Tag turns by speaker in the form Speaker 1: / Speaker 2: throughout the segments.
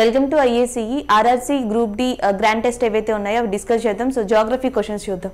Speaker 1: Welcome to IACE RRC group D grand test ఏవైతే ఉన్నాయో అవి డిస్కస్ చేద్దాం సో జాగ్రఫీ క్వశ్చన్స్ చూద్దాం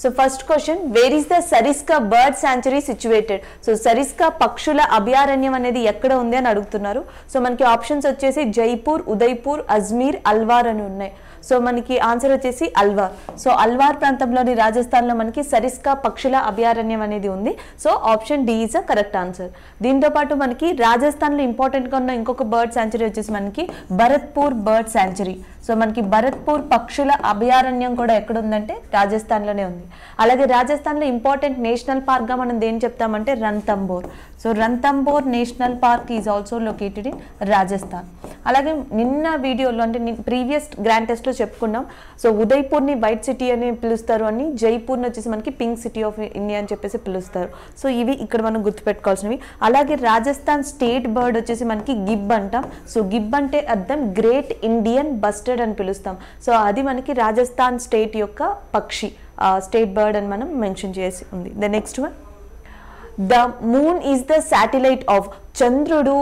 Speaker 1: so first question where is the Sariska bird sanctuary situated so Sariska పక్షుల అభయారణ్యం అనేది ఎక్కడ ఉంది అని అడుగుతున్నారు సో మనకి ఆప్షన్స్ వచ్చేసి జైపూర్ ఉదయ్పూర్ అజ్మీర్ అల్వార్ అని ఉన్నాయి సో మనకి ఆన్సర్ వచ్చేసి అల్వార్ సో అల్వార్ ప్రాంతంలోని రాజస్థాన్లో మనకి సరిస్కా పక్షుల అభయారణ్యం అనేది ఉంది so option D is a correct answer దీంతో పాటు మనకి రాజస్థాన్లో ఇంపార్టెంట్గా ఉన్న ఇంకొక బర్డ్ శాంచురీ వచ్చేసి మనకి భరత్పూర్ బర్డ్ శాంచురీ సో మనకి భరత్పూర్ పక్షుల అభయారణ్యం కూడా ఎక్కడ ఉందంటే రాజస్థాన్లోనే ఉంది అలాగే రాజస్థాన్లో ఇంపార్టెంట్ నేషనల్ పార్క్గా మనం దేని చెప్తామంటే Ranthambore so Ranthambore national park is also located in Rajasthan అలాగే నిన్న వీడియోలో అంటే ప్రీవియస్ గ్రాండ్ టెస్ట్లో చెప్పుకున్నాం సో ఉదయ్పూర్ని వైట్ సిటీ అని పిలుస్తారు అని జైపూర్ని వచ్చేసి మనకి పింక్ సిటీ ఆఫ్ ఇండియా అని చెప్పేసి పిలుస్తారు సో ఇవి ఇక్కడ మనం గుర్తుపెట్టుకోవాల్సినవి అలాగే రాజస్థాన్ స్టేట్ బర్డ్ వచ్చేసి మనకి గిబ్ అంటాం సో గిబ్ అంటే అర్థం గ్రేట్ ఇండియన్ బస్టర్ బజర్డ్ అని పిలుస్తాం సో అది మనకి రాజస్థాన్ స్టేట్ యొక్క పక్షి స్టేట్ బర్డ్ అని మనం మెన్షన్ చేసి ఉంది the next one the moon is the satellite of చంద్రుడు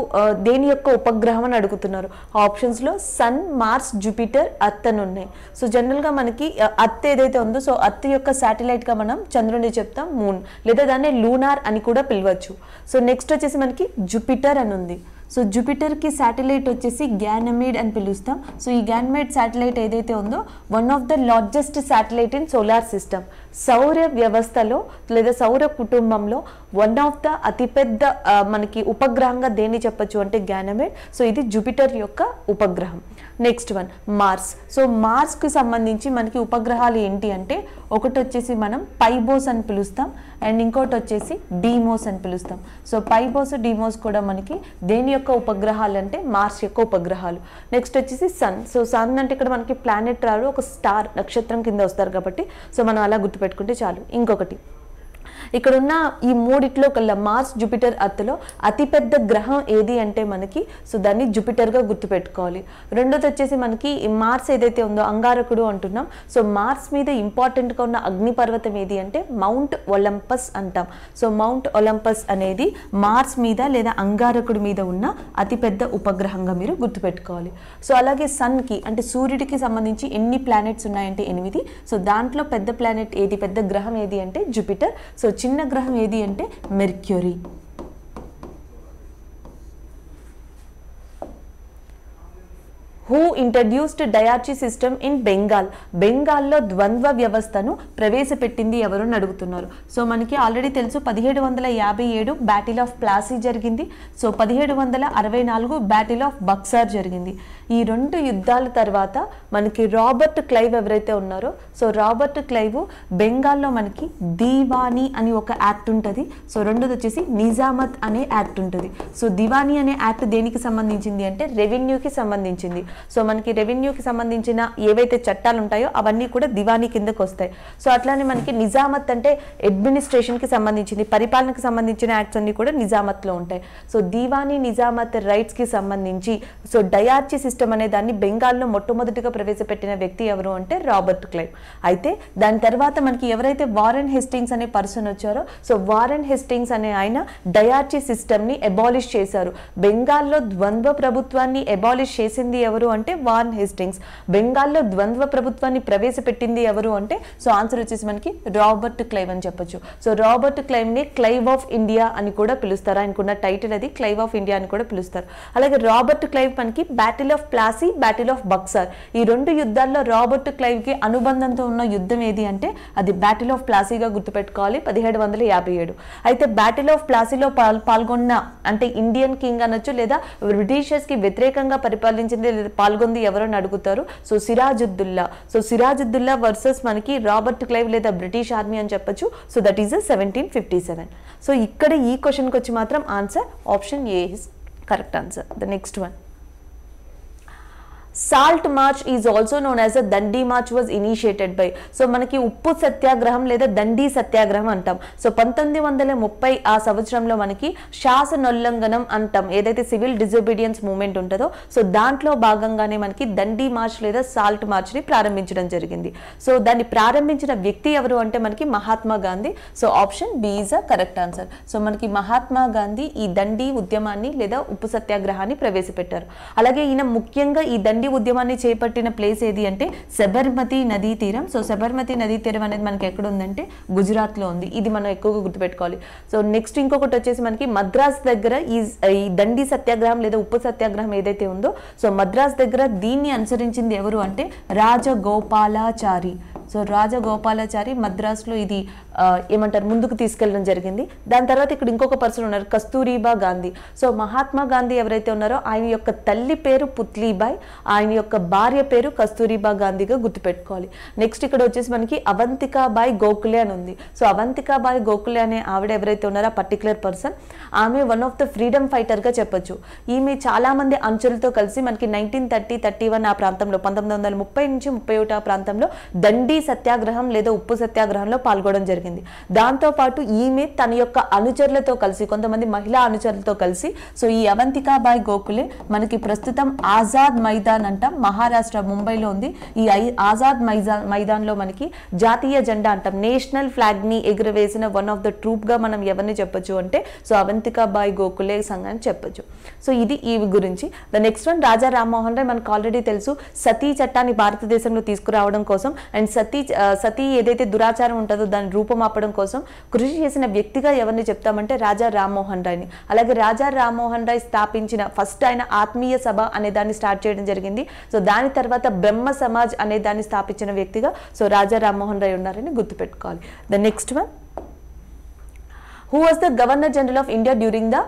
Speaker 1: దేని యొక్క ఉపగ్రహం అని అడుగుతున్నారు ఆప్షన్స్లో సన్ మార్స్ జూపిటర్ అత్ అని ఉన్నాయి సో జనరల్గా మనకి అత్ ఏదైతే ఉందో సో అత్ యొక్క శాటిలైట్గా మనం చంద్రుడిని చెప్తాం మూన్ లేదా దాన్ని లూనార్ అని కూడా పిలవచ్చు సో నెక్స్ట్ వచ్చేసి మనకి జూపిటర్ అని ఉంది సో జూపిటర్కి శాటిలైట్ వచ్చేసి గ్యానమీడ్ అని పిలుస్తాం సో ఈ గ్యానమేడ్ శాటిలైట్ ఏదైతే ఉందో one of the largest satellite in solar system సౌర వ్యవస్థలో లేదా సౌర కుటుంబంలో వన్ ఆఫ్ ద అతిపెద్ద మనకి ఉపగ్రహంగా దేన్ని చెప్పచ్చు అంటే గ్యానమేడ్ సో ఇది జూపిటర్ యొక్క ఉపగ్రహం నెక్స్ట్ వన్ మార్స్ సో మార్స్కి సంబంధించి మనకి ఉపగ్రహాలు ఏంటి అంటే ఒకటి వచ్చేసి మనం పైబోస్ అని పిలుస్తాం అండ్ ఇంకోటి వచ్చేసి డీమోస్ అని పిలుస్తాం సో పైబోస్ డీమోస్ కూడా మనకి దేని యొక్క ఉపగ్రహాలు అంటే మార్స్ యొక్క ఉపగ్రహాలు నెక్స్ట్ వచ్చేసి సన్ సో సన్ అంటే ఇక్కడ మనకి ప్లానెట్ రాదు ఒక స్టార్ నక్షత్రం కింద వస్తారు కాబట్టి సో మనం అలా గుర్తుపెట్టుకుంటే చాలు ఇంకొకటి ఇక్కడున్న ఈ మూడిట్లో కల్లా మార్స్ జూపిటర్ అత్తులో అతిపెద్ద గ్రహం ఏది అంటే మనకి సో దాన్ని జూపిటర్గా గుర్తుపెట్టుకోవాలి రెండోది వచ్చేసి మనకి మార్స్ ఏదైతే ఉందో అంగారకుడు అంటున్నాం సో మార్స్ మీద ఇంపార్టెంట్గా ఉన్న అగ్నిపర్వతం ఏది అంటే మౌంట్ ఒలంపస్ అంటాం సో మౌంట్ ఒలంపస్ అనేది మార్స్ మీద లేదా అంగారకుడి మీద ఉన్న అతిపెద్ద ఉపగ్రహంగా మీరు గుర్తుపెట్టుకోవాలి సో అలాగే సన్కి అంటే సూర్యుడికి సంబంధించి ఎన్ని ప్లానెట్స్ ఉన్నాయంటే ఎనిమిది సో దాంట్లో పెద్ద ప్లానెట్ ఏది పెద్ద గ్రహం ఏది అంటే జూపిటర్ సో చిన్న గ్రహం ఏది అంటే Mercury who introduced diarchy system in Bengal బెంగాల్లో ద్వంద్వ వ్యవస్థను ప్రవేశపెట్టింది ఎవరు అడుగుతున్నారు సో మనకి ఆల్రెడీ తెలుసు పదిహేడు వందల యాభై ఏడు బ్యాటిల్ ఆఫ్ ప్లాసీ జరిగింది సో పదిహేడు వందల అరవై నాలుగు బ్యాటిల్ ఆఫ్ బక్సార్ జరిగింది ఈ రెండు యుద్ధాల తర్వాత మనకి రాబర్ట్ క్లైవ్ ఎవరైతే ఉన్నారో సో రాబర్ట్ క్లైవ్ బెంగాల్లో మనకి దివానీ అని ఒక యాక్ట్ ఉంటుంది సో రెండోది వచ్చేసి నిజామత్ అనే యాక్ట్ ఉంటుంది సో దివానీ అనే యాక్ట్ దేనికి సంబంధించింది అంటే రెవెన్యూకి సంబంధించింది సో మనకి రెవెన్యూకి సంబంధించిన ఏవైతే చట్టాలు ఉంటాయో అవన్నీ కూడా దివానీ కిందకు వస్తాయి సో అట్లానే మనకి నిజామత్ అంటే అడ్మినిస్ట్రేషన్కి సంబంధించింది పరిపాలనకు సంబంధించిన యాక్ట్స్ అన్నీ కూడా నిజామత్లో ఉంటాయి సో దివానీ నిజామత్ రైట్స్కి సంబంధించి సో డయార్చి సిస్టమ్ అనే దాన్ని బెంగాల్లో మొట్టమొదటిగా ప్రవేశపెట్టిన వ్యక్తి ఎవరు అంటే రాబర్ట్ క్లైవ్ అయితే దాని తర్వాత మనకి ఎవరైతే వారెన్ హెస్టింగ్స్ అనే పర్సన్ వచ్చారో సో వారెన్ హెస్టింగ్స్ అనే ఆయన డయార్చి సిస్టమ్ని అబాలిష్ చేశారు బెంగాల్లో ద్వంద్వ ప్రభుత్వాన్ని అబాలిష్ చేసింది ఎవరు అంటే వార్న్ హేస్టింగ్స్ బెంగాల్లో ద్వంద్వ ప్రభుత్వాన్ని ప్రవేశపెట్టింది ఎవరు అంటే సో ఆన్సర్ వచ్చేసి మనకి రాబర్ట్ క్లైవ్ అని చెప్పొచ్చు సో రాబర్ట్ క్లైవ్ ని క్లైవ్ ఆఫ్ ఇండియా అని కూడా పిలుస్తారు ఆయనకున్న టైటిల్ అది క్లైవ్ ఆఫ్ ఇండియా అని కూడా పిలుస్తారు అలాగే రాబర్ట్ క్లైవ్ మనకి battle of Plassey battle of Buxar ఈ రెండు యుద్ధాల్లో రాబర్ట్ క్లైవ్ కి అనుబంధంతో ఉన్న యుద్ధం ఏది అంటే అది బ్యాటిల్ ఆఫ్ ప్లాసీగా గుర్తుపెట్టుకోవాలి పదిహేడు వందల యాభై ఏడు అయితే బ్యాటిల్ ఆఫ్ ప్లాసీలో పాల్గొన్న అంటే ఇండియన్ కింగ్ అనొచ్చు లేదా కి వ్యతిరేకంగా పరిపాలించింది పాల్గొంది ఎవరో అని అడుగుతారు so Sirajuddaulah so Sirajuddaulah versus మనకి రాబర్ట్ క్లైవ్ లేదా బ్రిటిష్ ఆర్మీ అని చెప్పొచ్చు so that is seventeen fifty seven so ఇక్కడ ఈ క్వశ్చన్కి వచ్చి మాత్రం answer option A is correct answer the next one salt march is also known as a Dandi march was initiated by so మనకి ఉప్పు సత్యాగ్రహం లేదా దండి సత్యాగ్రహం అంటాం సో పంతొమ్మిది వందల ముప్పై ఆ సంవత్సరంలో మనకి శాసనోల్లంఘనం అంటాం ఏదైతే సివిల్ డిజోబీడియన్స్ మూమెంట్ ఉంటుందో సో దాంట్లో భాగంగానే మనకి దండి మార్చ్ లేదా సాల్ట్ మార్చ్ని ప్రారంభించడం జరిగింది సో దాన్ని ప్రారంభించిన వ్యక్తి ఎవరు అంటే మనకి Mahatma Gandhi so option B is a correct answer so మనకి మహాత్మా గాంధీ ఈ దండి ఉద్యమాన్ని లేదా ఉప్పు సత్యాగ్రహాన్ని ప్రవేశపెట్టారు అలాగే ఈయన ముఖ్యంగా ఈ దండి దండి ఉద్యమాన్ని చేపట్టిన ప్లేస్ ఏది అంటే శబర్మతి నదీ తీరం సో శబర్మతి నదీ తీరం అనేది మనకి ఎక్కడ ఉందంటే గుజరాత్లో ఉంది ఇది మనం ఎక్కువగా గుర్తుపెట్టుకోవాలి సో నెక్స్ట్ ఇంకొకటి వచ్చేసి మనకి మద్రాస్ దగ్గర ఈ దండి సత్యాగ్రహం లేదా ఉప్పు సత్యాగ్రహం ఏదైతే ఉందో సో మద్రాస్ దగ్గర దీన్ని అనుసరించింది ఎవరు అంటే రాజగోపాలాచారి సో రాజగోపాలాచారి మద్రాసులో ఇది ఏమంటారు ముందుకు తీసుకెళ్ళడం జరిగింది దాని తర్వాత ఇక్కడ ఇంకొక పర్సన్ ఉన్నారు కస్తూరిబా గాంధీ సో మహాత్మా గాంధీ ఎవరైతే ఉన్నారో ఆయన యొక్క తల్లి పేరు పుత్లీబాయ్ ఆయన యొక్క భార్య పేరు కస్తూరిబా గాంధీగా గుర్తుపెట్టుకోవాలి నెక్స్ట్ ఇక్కడ వచ్చేసి మనకి అవంతికాబాయ్ గోఖలే అని ఉంది సో అవంతికాబాయ్ గోఖలే అనే ఆవిడ ఎవరైతే ఉన్నారో ఆ పర్టికులర్ పర్సన్ ఆమె వన్ ఆఫ్ ద ఫ్రీడమ్ ఫైటర్గా చెప్పొచ్చు ఈమె చాలామంది అంచులతో కలిసి మనకి నైన్టీన్ థర్టీ థర్టీ వన్ ఆ ప్రాంతంలో పంతొమ్మిది వందల ముప్పై నుంచి ముప్పై ఒకటి ఆ ప్రాంతంలో దండి సత్యాగ్రహం లేదా ఉప్పు సత్యాగ్రహంలో పాల్గొనడం జరిగింది జరిగింది దాంతోపాటు ఈమె తన యొక్క అనుచరులతో కలిసి కొంతమంది మహిళా అనుచరులతో కలిసి సో ఈ అవంతికాబాయ్ గోకులే మనకి ప్రస్తుతం ఆజాద్ మైదాన్ అంటాం మహారాష్ట్ర ముంబైలో ఉంది ఈ ఆజాద్ మైదాన్ మైదాన్లో మనకి జాతీయ జెండా అంటాం నేషనల్ ఫ్లాగ్ని ఎగురవేసిన వన్ ఆఫ్ ద ట్రూప్గా మనం ఎవరిని చెప్పొచ్చు అంటే సో అవంతికాబాయ్ గోకులే సంఘ్ అని చెప్పొచ్చు సో ఇది ఈ గురించి the next one Raja Rammohan Roy మనకు ఆల్రెడీ తెలుసు సతీ చట్టాన్ని భారతదేశంలో తీసుకురావడం కోసం అండ్ సతీ సతీ ఏదైతే దురాచారం ఉంటుందో దాన్ని రూపమాపడం కోసం కృషి చేసిన వ్యక్తిగా ఎవరిని చెప్తామంటే రాజా రామ్మోహన్ రాయ్ని అలాగే రాజా రామ్మోహన్ రాయ్ స్థాపించిన ఫస్ట్ ఆయన ఆత్మీయ సభ అనే దాన్ని స్టార్ట్ చేయడం జరిగింది సో దాని తర్వాత బ్రహ్మ సమాజ్ అనే దాన్ని స్థాపించిన వ్యక్తిగా సో రాజా రామ్మోహన్ రాయ్ ఉన్నారని గుర్తుపెట్టుకోవాలి the next one who was the governor general of India during the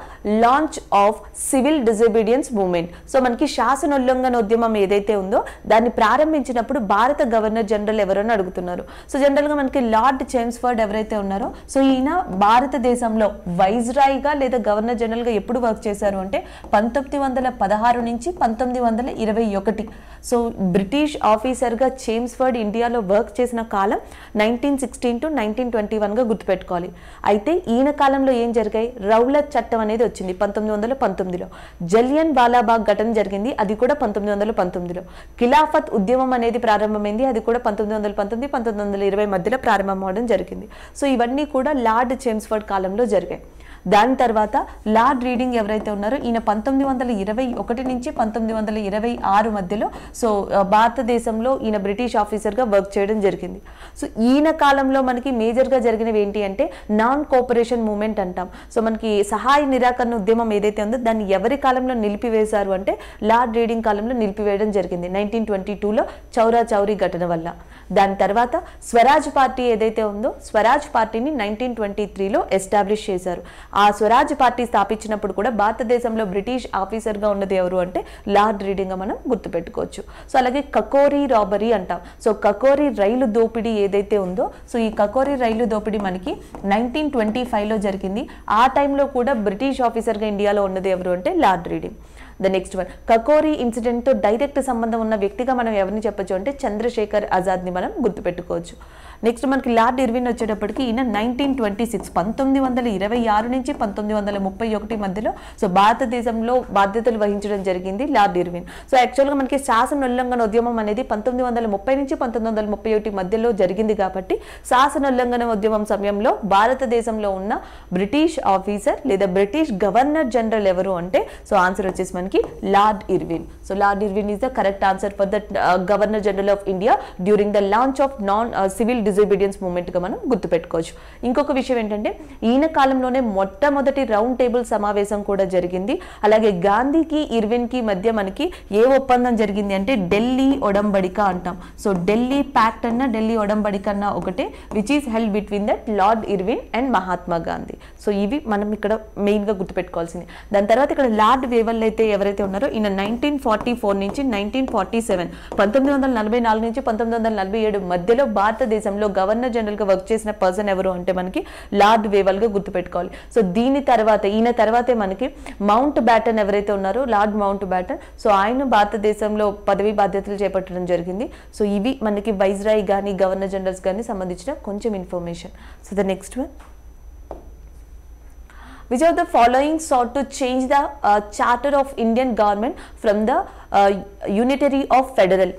Speaker 1: launch of civil disobedience movement so మనకి శాసన ఉల్లంఘన ఉద్యమం ఏదైతే ఉందో దాన్ని ప్రారంభించినప్పుడు భారత గవర్నర్ జనరల్ ఎవరని అడుగుతున్నారు సో జనరల్గా మనకి లార్డ్ చేమ్స్ఫర్డ్ ఎవరైతే ఉన్నారో సో ఈయన భారతదేశంలో వైజ్రాయిగా లేదా గవర్నర్ జనరల్గా ఎప్పుడు వర్క్ చేశారు అంటే పంతొమ్మిది వందల పదహారు నుంచి పంతొమ్మిది వందల ఇరవై ఒకటి సో బ్రిటిష్ ఆఫీసర్గా చేమ్స్ఫర్డ్ ఇండియాలో వర్క్ చేసిన కాలం nineteen sixteen to nineteen twenty వన్గా గుర్తుపెట్టుకోవాలి అయితే ఈయన కాలంలో ఏం జరిగాయి రౌలత్ చట్టం అనేది వచ్చింది పంతొమ్మిది వందల పంతొమ్మిదిలో జలియన్ బాలాబాగ్ ఘటన జరిగింది అది కూడా పంతొమ్మిది వందల పంతొమ్మిదిలో ఖిలాఫత్ ఉద్యమం అనేది ప్రారంభమైంది అది కూడా పంతొమ్మిది వందల పంతొమ్మిది పంతొమ్మిది వందల ఇరవై మధ్యలో ప్రారంభం అవడం జరిగింది సో ఇవన్నీ కూడా లార్డ్ చేమ్స్ఫర్డ్ కాలంలో జరిగాయి దాని తర్వాత లార్డ్ రీడింగ్ ఎవరైతే ఉన్నారో ఈయన పంతొమ్మిది వందల ఇరవై ఒకటి నుంచి పంతొమ్మిది వందల ఇరవై ఆరు మధ్యలో సో భారతదేశంలో ఈయన బ్రిటిష్ ఆఫీసర్గా వర్క్ చేయడం జరిగింది సో ఈయన కాలంలో మనకి మేజర్గా జరిగినవి ఏంటి అంటే నాన్ కోఆపరేషన్ మూమెంట్ అంటాం సో మనకి సహాయ నిరాకరణ ఉద్యమం ఏదైతే ఉందో దాన్ని ఎవరి కాలంలో నిలిపివేశారు అంటే లార్డ్ రీడింగ్ కాలంలో నిలిపివేయడం జరిగింది నైన్టీన్ ట్వంటీ టూలో చౌరా చౌరీ ఘటన వల్ల దాని తర్వాత స్వరాజ్ పార్టీ ఏదైతే ఉందో స్వరాజ్ పార్టీని నైన్టీన్ ట్వంటీ త్రీలో ఎస్టాబ్లిష్ చేశారు ఆ స్వరాజ్ పార్టీ స్థాపించినప్పుడు కూడా భారతదేశంలో బ్రిటిష్ ఆఫీసర్గా ఉన్నది ఎవరు అంటే లార్డ్ రీడింగ్ మనం గుర్తుపెట్టుకోవచ్చు సో అలాగే కకోరీ రాబరీ అంటాం సో కకోరీ రైలు దోపిడీ ఏదైతే ఉందో సో ఈ కకోరీ రైలు దోపిడీ మనకి నైన్టీన్ ట్వంటీ ఫైవ్లో జరిగింది ఆ టైంలో కూడా బ్రిటిష్ ఆఫీసర్గా ఇండియాలో ఉన్నది ఎవరు అంటే Lord Reading the next one Kakori ఇన్సిడెంట్తో డైరెక్ట్ సంబంధం ఉన్న వ్యక్తిగా మనం ఎవరిని చెప్పొచ్చు అంటే చంద్రశేఖర్ ఆజాద్ని మనం గుర్తుపెట్టుకోవచ్చు నెక్స్ట్ మనకి లార్డ్ ఇర్విన్ వచ్చేటప్పటికి ఈయన నైన్టీన్ ట్వంటీ సిక్స్ పంతొమ్మిది వందల ఇరవై ఆరు నుంచి పంతొమ్మిది వందల ముప్పై ఒకటి మధ్యలో సో భారతదేశంలో బాధ్యతలు వహించడం జరిగింది లార్డ్ ఇర్విన్ సో యాక్చువల్గా మనకి శాసన ఉల్లంఘన ఉద్యమం అనేది పంతొమ్మిది వందల ముప్పై నుంచి పంతొమ్మిది వందల ముప్పై ఒకటి మధ్యలో జరిగింది కాబట్టి శాసన ఉల్లంఘన ఉద్యమం సమయంలో భారతదేశంలో ఉన్న బ్రిటిష్ ఆఫీసర్ లేదా బ్రిటిష్ గవర్నర్ జనరల్ ఎవరు అంటే సో ఆన్సర్ వచ్చేసి మనకి Lord Irwin so Lord Irwin is the correct answer for the governor general of India during the launch of non civil disobedience మూమెంట్గా మనం గుర్తుపెట్టుకోవచ్చు ఇంకొక విషయం ఏంటంటే ఈయన కాలంలోనే మొట్టమొదటి రౌండ్ టేబుల్ సమావేశం కూడా జరిగింది అలాగే గాంధీకి ఇర్విన్కి మధ్య మనకి ఏ ఒప్పందం జరిగింది అంటే ఢిల్లీ ఒడంబడిక అంటాం సో ఢిల్లీ ప్యాక్ట్ అన్న ఢిల్లీ ఒడంబడిక అన్న ఒకటే which is held between that Lord Irwin and Mahatma Gandhi so ఇవి మనం ఇక్కడ మెయిన్గా గుర్తుపెట్టుకోవాల్సింది దాని తర్వాత ఇక్కడ లార్డ్ వేవల్ అయితే ఎవరైతే ఉన్నారో ఈయన నైన్టీన్ ఫార్టీ ఫోర్ నుంచి నైన్టీన్ ఫార్టీ సెవెన్ పంతొమ్మిది వందల నలభై నాలుగు నుంచి పంతొమ్మిది వందల నలభై ఏడు మధ్యలో భారతదేశంలో గతంలో గవర్నర్ గా వర్క్ చేసిన పర్సన్ ఎవరు అంటే మనకి లార్డ్ వేవల్ గా గుర్తుపెట్టుకోవాలి సో దీని తర్వాత ఈయన తర్వాతే మనకి మౌంట్ బ్యాటన్ ఎవరైతే ఉన్నారో లార్డ్ మౌంట్ బ్యాటన్ సో ఆయన భారతదేశంలో పదవి బాధ్యతలు చేపట్టడం జరిగింది సో ఇవి మనకి వైజ్రాయ్ కానీ గవర్నర్ జనరల్స్ కానీ సంబంధించిన కొంచెం information so the next one which of the following sat to change the charter of Indian government from the unitary of federal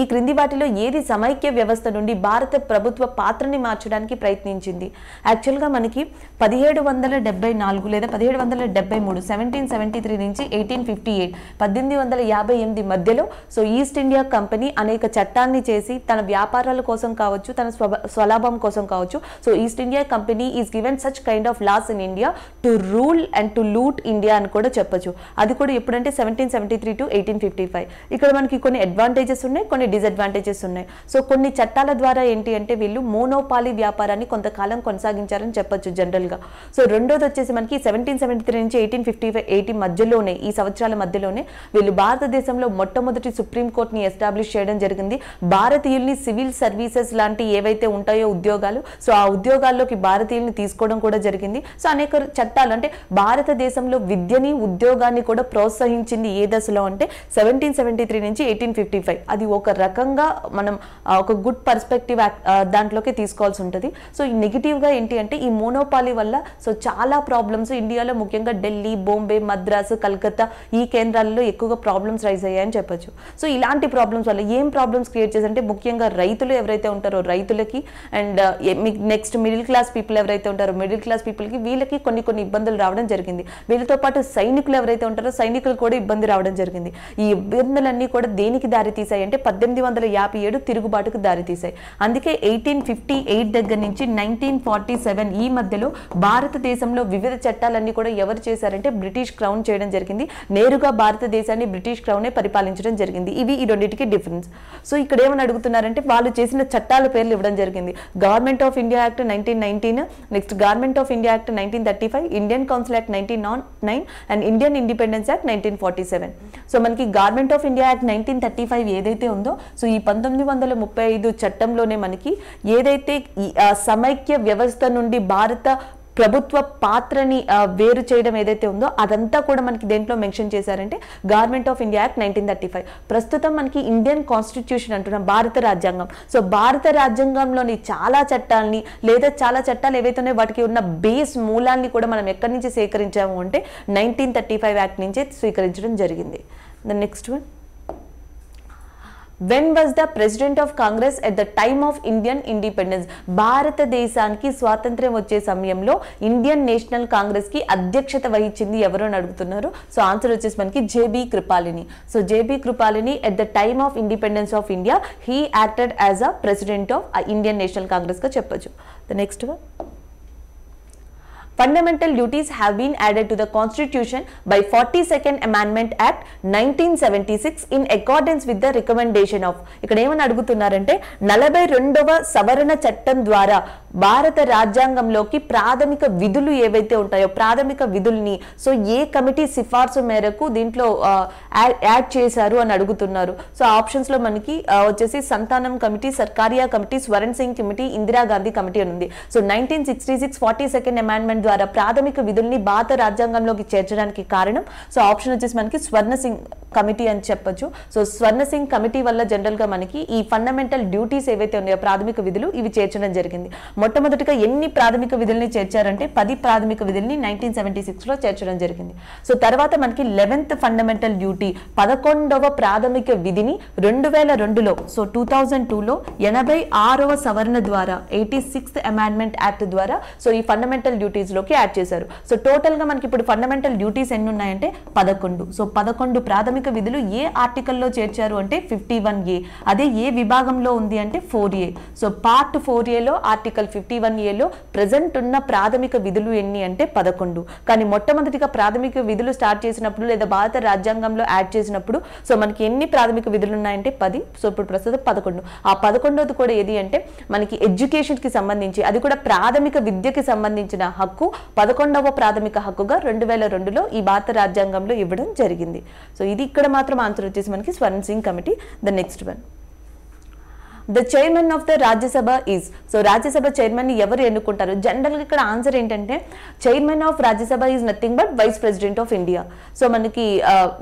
Speaker 1: ఈ క్రింది వాటిలో ఏది సమైక్య వ్యవస్థ నుండి భారత ప్రభుత్వ పాత్రని మార్చడానికి ప్రయత్నించింది యాక్చువల్గా మనకి పదిహేడు వందల డెబ్బై నాలుగు లేదా పదిహేడు వందల డెబ్బై మూడు సెవెంటీన్ సెవెంటీ త్రీ నుంచి ఎయిటీన్ ఫిఫ్టీ ఎయిట్ పద్దెనిమిది వందల యాభై ఎనిమిది మధ్యలో సో ఈస్ట్ ఇండియా కంపెనీ అనేక చట్టాన్ని చేసి తన వ్యాపారాల కోసం కావచ్చు తన స్వ స్వలాభం కోసం కావచ్చు so East India Company is given such kind of laws in India to rule and to loot India అని కూడా చెప్పొచ్చు అది కూడా ఎప్పుడంటే seventeen seventy three to eighteen fifty five ఇక్కడ మనకి కొన్ని అడ్వాంటేజెస్ ఉన్నాయి ఉన్నాయి కొన్ని డిసడ్వాంటేజెస్ ఉన్నాయి సో కొన్ని చట్టాల ద్వారా ఏంటి అంటే వీళ్ళు మోనోపాలి వ్యాపారాన్ని కొంతకాలం కొనసాగించారని చెప్పొచ్చు జనరల్గా సో రెండోది వచ్చేసి మనకి సెవెంటీన్ సెవెంటీ త్రీ నుంచి ఎయిటీన్ ఫిఫ్టీ ఎయిటీ మధ్యలోనే ఈ సంవత్సరాల మధ్యలోనే వీళ్ళు భారతదేశంలో మొట్టమొదటి సుప్రీంకోర్టుని ఎస్టాబ్లిష్ చేయడం జరిగింది భారతీయుల్ని సివిల్ సర్వీసెస్ లాంటి ఏవైతే ఉంటాయో ఉద్యోగాలు సో ఆ ఉద్యోగాల్లోకి భారతీయుల్ని తీసుకోవడం కూడా జరిగింది సో అనేక చట్టాలు అంటే భారతదేశంలో విద్యని ఉద్యోగాన్ని కూడా ప్రోత్సహించింది ఏ దశలో అంటే సెవెంటీన్ సెవెంటీ త్రీ నుంచి ఎయిటీన్ ఫిఫ్టీ ఫైవ్ అది ఒక రకంగా మనం ఒక గుడ్ పర్స్పెక్టివ్ దాంట్లోకి తీసుకోవాల్సి ఉంటుంది సో నెగిటివ్గా ఏంటి అంటే ఈ మోనోపాలి వల్ల సో చాలా ప్రాబ్లమ్స్ ఇండియాలో ముఖ్యంగా ఢిల్లీ బొంబే మద్రాసు కలకత్తా ఈ కేంద్రాల్లో ఎక్కువగా ప్రాబ్లమ్స్ రైజ్ అయ్యాయని చెప్పొచ్చు సో ఇలాంటి ప్రాబ్లమ్స్ వల్ల ఏం ప్రాబ్లమ్స్ క్రియేట్ చేసంటే ముఖ్యంగా రైతులు ఎవరైతే ఉంటారో రైతులకి and next middle class people ఎవరైతే ఉంటారో మిడిల్ క్లాస్ పీపుల్కి వీళ్ళకి కొన్ని కొన్ని ఇబ్బందులు రావడం జరిగింది వీళ్ళతో పాటు సైనికులు ఎవరైతే ఉంటారో సైనికులు కూడా ఇబ్బంది రావడం జరిగింది ఈ ఇబ్బందులన్నీ కూడా దేనికి దారి తీసాయంటే అంటే పద్దెనిమిది వందల యాభై ఏడు తిరుగుబాటుకు దారితీశాయి అందుకే ఎయిటీన్ ఫిఫ్టీ ఎయిట్ దగ్గర నుంచి నైన్టీన్ ఫార్టీ సెవెన్ ఈ మధ్యలో భారతదేశంలో వివిధ చట్టాలన్నీ కూడా ఎవరు చేశారంటే బ్రిటిష్ క్రౌన్ చేయడం జరిగింది నేరుగా భారతదేశాన్ని బ్రిటిష్ క్రౌనే పరిపాలించడం జరిగింది ఇవి ఈ రెండింటికి డిఫరెన్స్ సో ఇక్కడ ఏమని అడుగుతున్నారంటే వాళ్ళు చేసిన చట్టాల పేర్లు ఇవ్వడం జరిగింది government of India act nineteen nineteen next government of India act nineteen thirty five Indian council act nineteen nine and Indian independence act nineteen forty seven so మనకి government of India act nineteen thirty five ఏదైతే ఏదైతే ఉందో so ఈ పంతొమ్మిది వందల ముప్పై ఐదు చట్టంలోనే మనకి ఏదైతే సమైక్య వ్యవస్థ నుండి భారత ప్రభుత్వ పాత్రని వేరు చేయడం ఏదైతే ఉందో అదంతా కూడా మనకి దేంట్లో మెన్షన్ చేశారంటే government of India act nineteen thirty five ప్రస్తుతం మనకి ఇండియన్ కాన్స్టిట్యూషన్ అంటున్నాం భారత రాజ్యాంగం సో భారత రాజ్యాంగంలోని చాలా చట్టాలని లేదా చాలా చట్టాలు ఏవైతే వాటికి ఉన్న బేస్ మూలాన్ని కూడా మనం ఎక్కడి నుంచి సేకరించాము అంటే నైన్టీన్ థర్టీ ఫైవ్ యాక్ట్ నుంచే స్వీకరించడం జరిగింది the next one when was the president of Congress at the time of Indian independence భారతదేశానికి స్వాతంత్ర్యం వచ్చే సమయంలో ఇండియన్ నేషనల్ కాంగ్రెస్ కి అధ్యక్షత వహించింది ఎవరు అని అడుగుతున్నారు సో ఆన్సర్ వచ్చేసి మనకి JB Kripalani so JB Kripalani at the time of independence of India he acted as a president of Indian National Congress గా చెప్పొచ్చు the next one fundamental Fundamental duties have been constitution by forty second by 42nd nineteen seventy six in accordance with the recommendation of ఇక్కడ ఏమని అడుగుతున్నారంటే నలభై రెండవ సవరణ చట్టం ద్వారా భారత రాజ్యాంగంలోకి ప్రాథమిక విధులు ఏవైతే ఉంటాయో ప్రాథమిక విధుల్ని సో ఏ కమిటీ సిఫార్సు మేరకు దీంట్లో యాడ్ చేశారు అని అడుగుతున్నారు సో ఆప్షన్స్ లో మనకి వచ్చేసి Santhanam committee Sarkaria committee Swaran Singh committee Indira Gandhi committee అని ఉంది so nineteen sixty six forty second amendment ద్వారా ప్రాథమిక విధుల్ని భారత రాజ్యాంగంలోకి చేర్చడానికి కారణం సో ఆప్షన్ వచ్చేసి మనకి స్వర్ణ సింగ్ కమిటీ అని చెప్పొచ్చు సో స్వర్ణ సింగ్ కమిటీ వల్ల జనరల్గా మనకి ఈ ఫండమెంటల్ డ్యూటీస్ ఏవైతే ఉన్నాయో ప్రాథమిక విధులు ఇవి చేర్చడం జరిగింది మొట్టమొదటిగా ఎన్ని ప్రాథమిక విధుల్ని చేర్చారంటే పది ప్రాథమిక విధుల్ని నైన్టీన్ సెవెంటీ సిక్స్లో చేర్చడం జరిగింది సో తర్వాత మనకి లెవెన్త్ ఫండమెంటల్ డ్యూటీ పదకొండవ ప్రాథమిక విధిని రెండు వేల రెండులో సో టూ థౌజండ్ టూలో ఎనభై ఆరవ సవరణ ద్వారా ఎయిటీ సిక్స్త్ అమాండ్మెంట్ యాక్ట్ ద్వారా సో ఈ ఫండమెంటల్ డ్యూటీస్ లోకి యాడ్ చేశారు సో టోటల్ గా మనకి ఇప్పుడు ఫండమెంటల్ డ్యూటీస్ ఎన్ని ఉన్నాయంటే పదకొండు సో పదకొండు ప్రాథమిక విధులు ఏ ఆర్టికల్లో చేర్చారు అంటే ఫిఫ్టీ వన్ ఏ అదే ఏ విభాగంలో ఉంది అంటే four A so part four ఏలో ఆర్టికల్ ఫిఫ్టీ వన్ ఏలో ప్రజెంట్ ఉన్న ప్రాథమిక విధులు ఎన్ని అంటే పదకొండు కానీ మొట్టమొదటిగా ప్రాథమిక విధులు స్టార్ట్ చేసినప్పుడు లేదా భారత రాజ్యాంగంలో యాడ్ చేసినప్పుడు సో మనకి ఎన్ని ప్రాథమిక విధులు ఉన్నాయంటే పది సో ఇప్పుడు ప్రస్తుతం పదకొండు ఆ పదకొండోది కూడా ఏది అంటే మనకి ఎడ్యుకేషన్కి సంబంధించి అది కూడా ప్రాథమిక విద్యకి సంబంధించిన హక్కు హక్కు పదకొండవ ప్రాథమిక హక్కుగా రెండు వేల రెండులో ఈ భారత రాజ్యాంగంలో ఇవ్వడం జరిగింది సో ఇది ఇక్కడ మాత్రం ఆన్సర్ వచ్చేసి మనకి Swarna Singh committee the next one the chairman of the Rajya Sabha is so Rajya Sabha chairman ఎవరు ఎన్నుకుంటారు జనరల్గా ఇక్కడ ఆన్సర్ ఏంటంటే chairman of Rajya Sabha is nothing but vice president of India so మనకి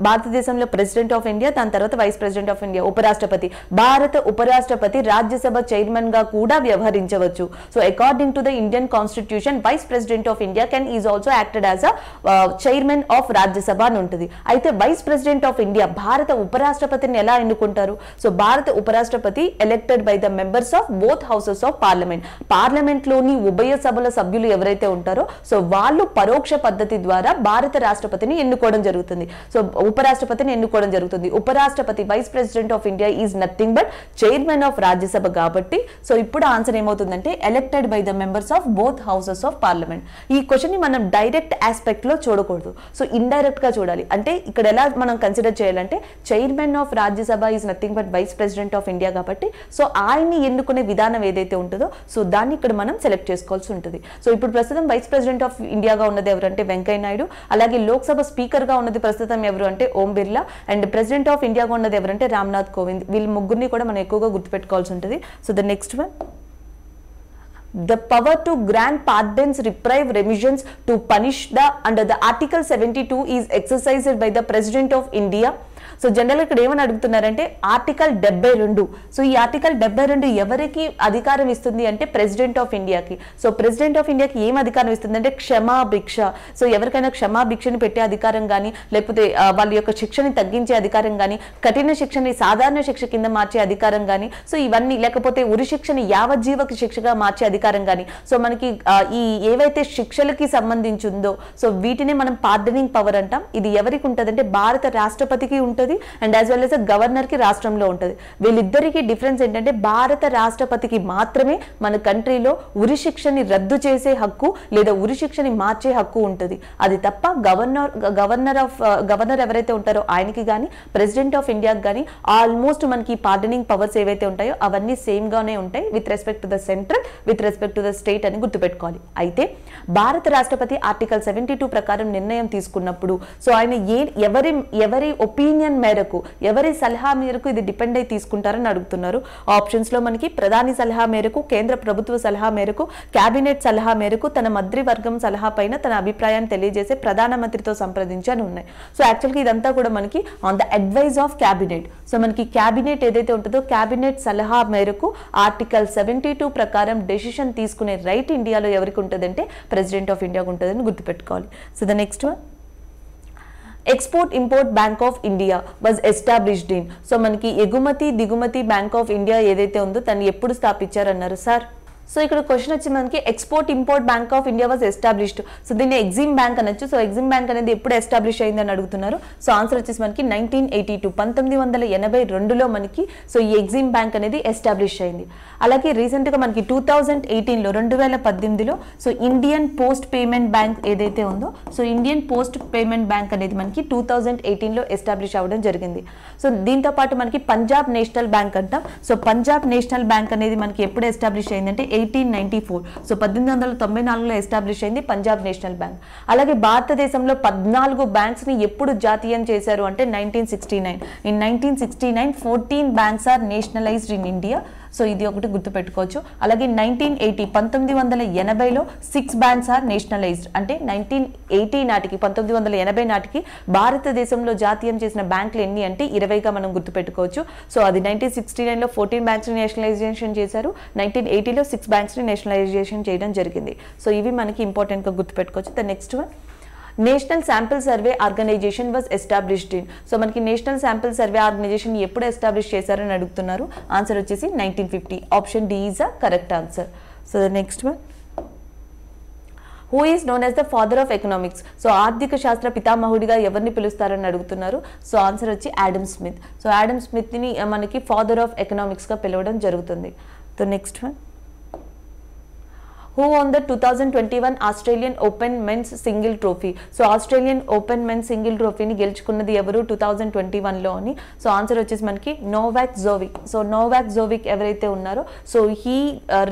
Speaker 1: భారతదేశంలో ప్రెసిడెంట్ ఆఫ్ ఇండియా దాని తర్వాత వైస్ ప్రెసిడెంట్ ఆఫ్ ఇండియా ఉపరాష్ట్రపతి భారత ఉపరాష్ట్రపతి రాజ్యసభ చైర్మన్ గా కూడా వ్యవహరించవచ్చు so according to the Indian constitution vice president of India can is also acted as a chairman of Rajya Sabha అని ఉంటుంది అయితే వైస్ ప్రెసిడెంట్ ఆఫ్ ఇండియా భారత ఉపరాష్ట్రపతిని ఎలా ఎన్నుకుంటారు సో భారత ఉపరాష్ట్రపతి elect elected by the members of both houses of parliament parliament లోని ఉభయ సభల సభ్యులు ఎవరైతే ఉంటారో సో వాళ్ళు పరోక్ష పద్ధతి ద్వారా భారత రాష్ట్రపతిని ఎన్నుకోవడం జరుగుతుంది సో ఉపరాష్ట్రపతిని ఎన్నుకోవడం జరుగుతుంది ఉపరాష్ట్రపతి vice president of India is nothing but chairman of Rajya Sabha కాబట్టి సో ఇప్పుడు ఆన్సర్ ఏమవుతుందంటే elected by the members of both houses of parliament ఈ క్వశ్చన్ ని మనం డైరెక్ట్ ఆస్పెక్ట్ లో చూడకూడదు సో ఇండైరెక్ట్ గా చూడాలి అంటే ఇక్కడ ఎలా మనం కన్సిడర్ చేయాలంటే chairman of Rajya Sabha is nothing but vice president of India కాబట్టి సో సో ఆయన్ని ఎన్నుకునే విధానం ఏదైతే ఉంటుందో సో దాన్ని ఇక్కడ మనం సెలెక్ట్ చేసుకోవాల్సి ఉంటుంది సో ఇప్పుడు ప్రస్తుతం వైస్ ప్రెసిడెంట్ ఆఫ్ ఇండియాగా ఉన్నది ఎవరంటే వెంకయ్య నాయుడు అలాగే లోక్సభ స్పీకర్గా ఉన్నది ప్రస్తుతం ఎవరు అంటే Om Birla and president of ఇండియాగా ఉన్నది ఎవరంటే రామ్నాథ్ కోవింద్ వీళ్ళు ముగ్గురిని కూడా మనం ఎక్కువగా గుర్తుపెట్టుకోవాల్సి ఉంటుంది so the next one the power to grant pardons, reprieve remissions to punish the under the Article 72 is exercised by the President of India. So general ఇక్కడ ఏమని అడుగుతున్నారంటే ఆర్టికల్ డెబ్బై రెండు సో ఈ ఆర్టికల్ డెబ్బై రెండు ఎవరికి అధికారం ఇస్తుంది అంటే ప్రెసిడెంట్ ఆఫ్ ఇండియాకి సో ప్రెసిడెంట్ ఆఫ్ ఇండియాకి ఏం అధికారం ఇస్తుంది అంటే క్షమాభిక్ష సో ఎవరికైనా క్షమాభిక్షని పెట్టే అధికారం కానీ లేకపోతే వాళ్ళ యొక్క శిక్షని తగ్గించే అధికారం కానీ కఠిన శిక్షని సాధారణ శిక్ష కింద మార్చే అధికారం కానీ సో ఇవన్నీ లేకపోతే ఉరి శిక్షని యావజ్జీవక శిక్షగా మార్చే అధికారం అధికారం కానీ సో మనకి ఈ ఏవైతే శిక్షలకి సంబంధించి ఉందో సో వీటినే మనం పార్డనింగ్ పవర్ అంటాం ఇది ఎవరికి అంటే భారత రాష్ట్రపతికి ఉంటుంది అండ్ యాజ్ వెల్ యాజ్ గవర్నర్కి రాష్ట్రంలో ఉంటుంది వీళ్ళిద్దరికీ డిఫరెన్స్ ఏంటంటే భారత రాష్ట్రపతికి మాత్రమే మన కంట్రీలో ఉరి శిక్షని రద్దు చేసే హక్కు లేదా ఉరి శిక్షని మార్చే హక్కు ఉంటుంది అది తప్ప గవర్నర్ గవర్నర్ ఆఫ్ గవర్నర్ ఎవరైతే ఉంటారో ఆయనకి కానీ ప్రెసిడెంట్ ఆఫ్ ఇండియాకి కానీ ఆల్మోస్ట్ మనకి పార్డనింగ్ పవర్స్ ఏవైతే ఉంటాయో అవన్నీ సేమ్గానే ఉంటాయి with respect to the central with respect to the state అని గుర్తుపెట్టుకోవాలి అయితే భారత రాష్ట్రపతి ఆర్టికల్ సెవెంటీ టూ ప్రకారం నిర్ణయం తీసుకున్నప్పుడు సో ఆయన ఏ ఎవరి ఎవరి ఒపీనియన్ మేరకు ఎవరి సలహా మేరకు ఇది డిపెండ్ అయి తీసుకుంటారని అడుగుతున్నారు ఆప్షన్స్లో మనకి ప్రధాని సలహా మేరకు కేంద్ర ప్రభుత్వ సలహా మేరకు కేబినెట్ సలహా మేరకు తన మంత్రివర్గం సలహా పైన తన అభిప్రాయాన్ని తెలియజేసే ప్రధానమంత్రితో మంత్రితో సంప్రదించాను ఉన్నాయి సో యాక్చువల్గా ఇదంతా కూడా మనకి on the advice of cabinet so మనకి క్యాబినెట్ ఏదైతే ఉంటుందో క్యాబినెట్ సలహా మేరకు ఆర్టికల్ సెవెంటీ టూ ప్రకారం డెసిషన్ డెసిషన్ తీసుకునే రైట్ ఇండియాలో ఎవరికి ఉంటుందంటే ప్రెసిడెంట్ ఆఫ్ ఇండియాకు ఉంటుందని గుర్తుపెట్టుకోవాలి so the next one export import bank of India was established in so మనకి ఎగుమతి దిగుమతి బ్యాంక్ ఆఫ్ ఇండియా ఏదైతే ఉందో తను ఎప్పుడు స్థాపించారన్నారు సార్ సో ఇక్కడ క్వశ్చన్ వచ్చి మనకి export import bank of India was established so దీన్ని ఎగ్జిమ్ బ్యాంక్ అనొచ్చు సో ఎగ్జిమ్ బ్యాంక్ అనేది ఎప్పుడు ఎస్టాబ్లిష్ అయిందని అడుగుతున్నారు సో ఆన్సర్ వచ్చేసి మనకి నైన్టీన్ ఎయిటీ టూ పంతొమ్మిది వందల ఎనభై రెండులో మనకి సో ఈ ఎగ్జిమ్ బ్యాంక్ అనేది ఎస్టాబ్లిష్ అయింది అలాగే రీసెంట్గా మనకి టూ థౌజండ్ ఎయిటీన్లో రెండు వేల పద్దెనిమిదిలో so Indian post payment bank ఏదైతే ఉందో so Indian post payment bank అనేది మనకి టూ థౌజండ్ ఎయిటీన్లో ఎస్టాబ్లిష్ అవ్వడం జరిగింది సో దీంతో పాటు మనకి పంజాబ్ నేషనల్ బ్యాంక్ అంటాం సో పంజాబ్ నేషనల్ బ్యాంక్ అనేది మనకి ఎప్పుడు ఎస్టాబ్లిష్ అయిందంటే ఎయిటీన్ నైంటీ ఫోర్ సో పద్దెనిమిది వందల తొంభై నాలుగులో ఎస్టాబ్లిష్ అయింది పంజాబ్ నేషనల్ బ్యాంక్ అలాగే భారతదేశంలో పద్నాలుగు బ్యాంక్స్ని ఎప్పుడు జాతీయం చేశారు అంటే nineteen sixty nine in nineteen sixty nine fourteen banks are nationalised in India so ఇది ఒకటి గుర్తుపెట్టుకోవచ్చు అలాగే నైన్టీన్ ఎయిటీ పంతొమ్మిది వందల ఎనభైలో సిక్స్ బ్యాండ్స్ ఆర్ నేషనలైజ్డ్ అంటే నైన్టీన్ ఎయిటీ నాటికి పంతొమ్మిది వందల ఎనభై నాటికి భారతదేశంలో జాతీయం చేసిన బ్యాంకులు ఎన్ని అంటే ఇరవైగా మనం గుర్తుపెట్టుకోవచ్చు సో అది నైన్టీన్ సిక్స్టీ నైన్లో ఫోర్టీన్ బ్యాంక్స్ని నేషనలైజేషన్ చేశారు నైన్టీన్ ఎయిటీలో సిక్స్ బ్యాంక్స్ని నేషనలైజేషన్ చేయడం జరిగింది సో ఇవి మనకి ఇంపార్టెంట్గా గుర్తుపెట్టుకోవచ్చు the next one national sample survey organisation was established in so మనకి నేషనల్ శాంపిల్ సర్వే ఆర్గనైజేషన్ ఎప్పుడు ఎస్టాబ్లిష్ చేశారని అడుగుతున్నారు ఆన్సర్ వచ్చేసి nineteen fifty option D is a correct answer so the next one who is known as the father of economics so ఆర్థిక శాస్త్ర పితామహుడిగా ఎవరిని పిలుస్తారని అడుగుతున్నారు సో ఆన్సర్ వచ్చి యాడమ్ స్మిత్ సో యాడమ్ స్మిత్ని మనకి ఫాదర్ ఆఫ్ ఎకనామిక్స్గా పిలవడం జరుగుతుంది so next one the two thousand twenty one Australian open men's single trophy so Australian open men's single ట్రోఫీని గెలుచుకున్నది ఎవరు టూ థౌజండ్ ట్వంటీ వన్లో అని సో ఆన్సర్ వచ్చేసి మనకి Novak Djokovic so Novak Djokovic ఎవరైతే ఉన్నారో so he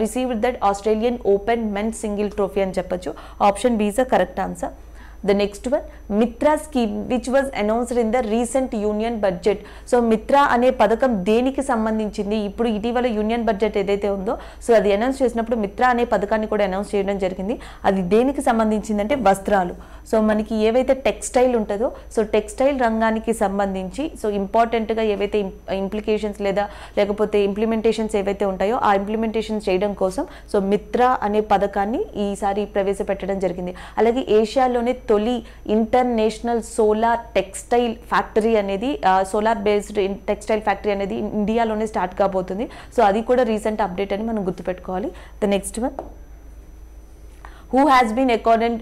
Speaker 1: received that Australian open men's single trophy అని చెప్పచ్చు option B is a correct answer the next one Mitra scheme which was announced in the recent union budget so Mitra అనే పథకం దేనికి సంబంధించింది ఇప్పుడు ఇటీవల యూనియన్ బడ్జెట్ ఏదైతే ఉందో సో అది అనౌన్స్ చేసినప్పుడు మిత్రా అనే పథకాన్ని కూడా అనౌన్స్ చేయడం జరిగింది అది దేనికి సంబంధించిందంటే వస్త్రాలు సో మనకి ఏవైతే టెక్స్టైల్ ఉంటుందో సో టెక్స్టైల్ రంగానికి సంబంధించి సో ఇంపార్టెంట్గా ఏవైతే ఇంప్లికేషన్స్ లేదా లేకపోతే ఇంప్లిమెంటేషన్స్ ఏవైతే ఉంటాయో ఆ ఇంప్లిమెంటేషన్స్ చేయడం కోసం సో మిత్రా అనే పథకాన్ని ఈసారి ప్రవేశపెట్టడం జరిగింది అలాగే ఏషియాలోనే తొలి ఇంటర్నేషనల్ సోలార్ టెక్స్టైల్ ఫ్యాక్టరీ అనేది సోలార్ బేస్డ్ టెక్స్టైల్ ఫ్యాక్టరీ అనేది ఇండియాలోనే స్టార్ట్ కాబోతుంది సో అది కూడా రీసెంట్ అప్డేట్ అని మనం గుర్తుపెట్టుకోవాలి the next one who has been accordant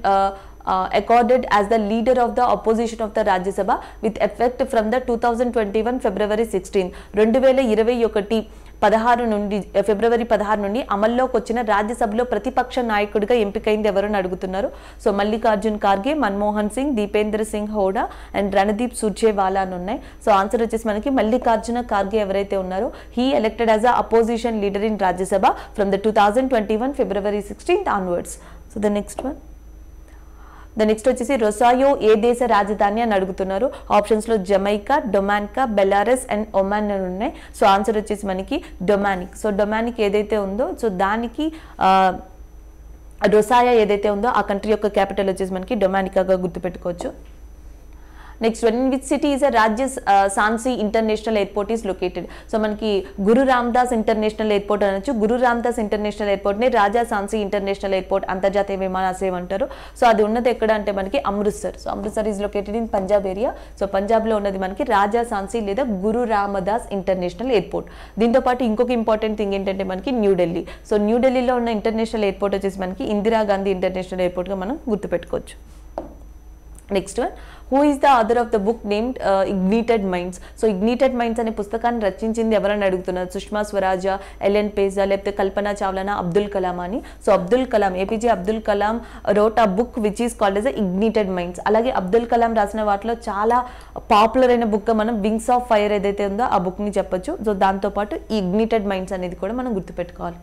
Speaker 1: accorded as the leader of the opposition of the Rajya Sabha with effect from the two thousand twenty one February sixteen రెండు వేల ఇరవై ఒకటి పదహారు నుండి ఫిబ్రవరి పదహారు నుండి అమల్లోకి వచ్చిన రాజ్యసభలో ప్రతిపక్ష నాయకుడిగా ఎంపికైంది ఎవరని అడుగుతున్నారు సో మల్లికార్జున్ ఖార్గే మన్మోహన్ సింగ్ దీపేంద్ర సింగ్ హోడా అండ్ రణదీప్ సుర్జేవాలా అని ఉన్నాయి సో ఆన్సర్ వచ్చేసి మనకి మల్లికార్జున ఖార్గే ఎవరైతే ఉన్నారో he elected as a opposition leader in Rajya Sabha from the two thousand twenty one February sixteenth onwards so the next one the next వచ్చేసి రొసాయో ఏ దేశ రాజధాని అని అడుగుతున్నారు ఆప్షన్స్లో Jamaica Dominica Belarus and Oman అని ఉన్నాయి సో ఆన్సర్ వచ్చేసి మనకి డొమానిక్ సో డొమానిక్ ఏదైతే ఉందో సో దానికి రొసాయా ఏదైతే ఉందో ఆ కంట్రీ యొక్క క్యాపిటల్ వచ్చేసి మనకి డొమానికాగా గుర్తుపెట్టుకోవచ్చు next one which city is a Raja Sansi international airport is located so మనకి గురు రామ్దాస్ ఇంటర్నేషనల్ ఎయిర్పోర్ట్ అనొచ్చు గురు రామ్దాస్ ఇంటర్నేషనల్ ఎయిర్పోర్ట్ని రాజా సాన్సీ ఇంటర్నేషనల్ ఎయిర్పోర్ట్ అంతర్జాతీయ విమానాశ్రయం అంటారు సో అది ఉన్నది ఎక్కడ అంటే మనకి Amritsar so Amritsar is located in Punjab area so పంజాబ్లో ఉన్నది మనకి రాజా సాన్సీ లేదా గురు రామదాస్ ఇంటర్నేషనల్ ఎయిర్పోర్ట్ దీంతో పాటు ఇంకొక ఇంపార్టెంట్ థింగ్ ఏంటంటే మనకి న్యూఢిల్లీ సో న్యూఢిల్లీలో ఉన్న ఇంటర్నేషనల్ ఎయిర్పోర్ట్ వచ్చేసి మనకి ఇందిరాగాంధీ ఇంటర్నేషనల్ ఎయిర్పోర్ట్గా మనం గుర్తుపెట్టుకోవచ్చు next one who is the author of the book named ignited minds so ignited minds అనే పుస్తకాన్ని రచించింది ఎవరని అడుగుతున్నారు సుష్మా స్వరాజ ఎల్ఎన్ పేజా లేకపోతే కల్పనా చావ్లానా అబ్దుల్ కలాం అని so Abdul Kalam APJ Abdul Kalam wrote a book which is called as ignited minds అలాగే అబ్దుల్ కలాం రాసిన వాటిలో చాలా పాపులర్ అయిన బుక్ మనం వింగ్స్ ఆఫ్ ఫైర్ ఏదైతే ఉందో ఆ బుక్ని చెప్పొచ్చు సో దాంతోపాటు ఈ ఇగ్నీటెడ్ మైండ్స్ అనేది కూడా మనం గుర్తుపెట్టుకోవాలి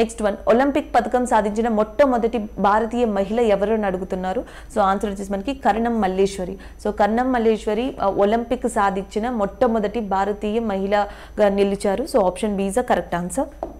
Speaker 1: నెక్స్ట్ వన్ ఒలింపిక్ పథకం సాధించిన మొట్టమొదటి భారతీయ మహిళ ఎవరు అని అడుగుతున్నారు సో ఆన్సర్ వచ్చేసి మనకి కర్ణం మల్లేశ్వరి సో కర్ణం మల్లేశ్వరి ఒలింపిక్ సాధించిన మొట్టమొదటి భారతీయ మహిళగా నిలిచారు so option B is a correct answer